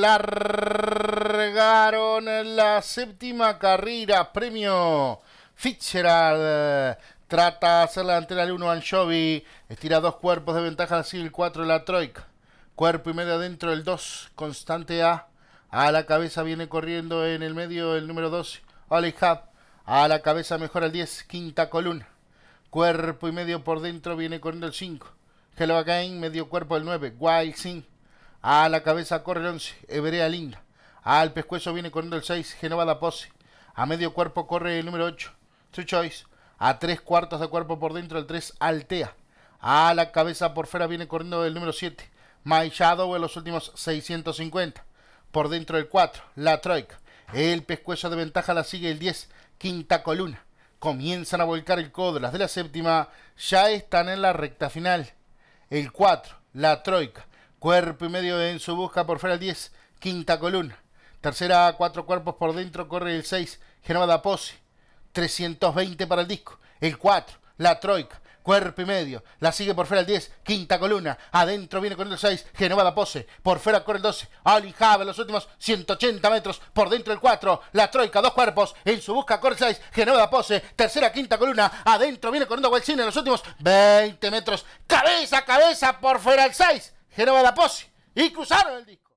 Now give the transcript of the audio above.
largaron la séptima carrera. Premio Fitzgerald. Trata hacer la delantera al 1 Anchovy. Estira dos cuerpos de ventaja al civil 4 la Troika. Cuerpo y medio adentro el 2. Constante A. A la cabeza viene corriendo en el medio el número 2 Oli Hub. A la cabeza mejor el 10. Quinta columna. Cuerpo y medio por dentro viene corriendo el 5. Hello Again, medio cuerpo el 9, Wild A la cabeza corre el 11, Hebrea Linda. Al pescuezo viene corriendo el 6, Genova La Pose. A medio cuerpo corre el número 8, True Choice. A tres cuartos de cuerpo por dentro el 3, Altea. A la cabeza por fuera viene corriendo el número 7, My Shadow en los últimos 650. Por dentro el 4, La Troika. El pescuezo de ventaja la sigue el 10, Quinta Columna. Comienzan a volcar el codo. Las de la séptima ya están en la recta final. El 4, la troika. Cuerpo y medio en su busca por fuera el 10, quinta columna. Tercera cuatro cuerpos por dentro corre el 6, Genova da Pose. 320 para el disco. El 4, la troika cuerpo y medio. La sigue por fuera el 10, quinta columna. Adentro viene corriendo el 6, Genova la pose. Por fuera corre el 12, Ali Java los últimos 180 metros. Por dentro el 4, la Troika, dos cuerpos. En su busca corre el 6, Genova la pose. Tercera, quinta columna. Adentro viene corriendo Gualcina en los últimos 20 metros. Cabeza, cabeza, por fuera el 6. Genova la pose. Y cruzaron el disco.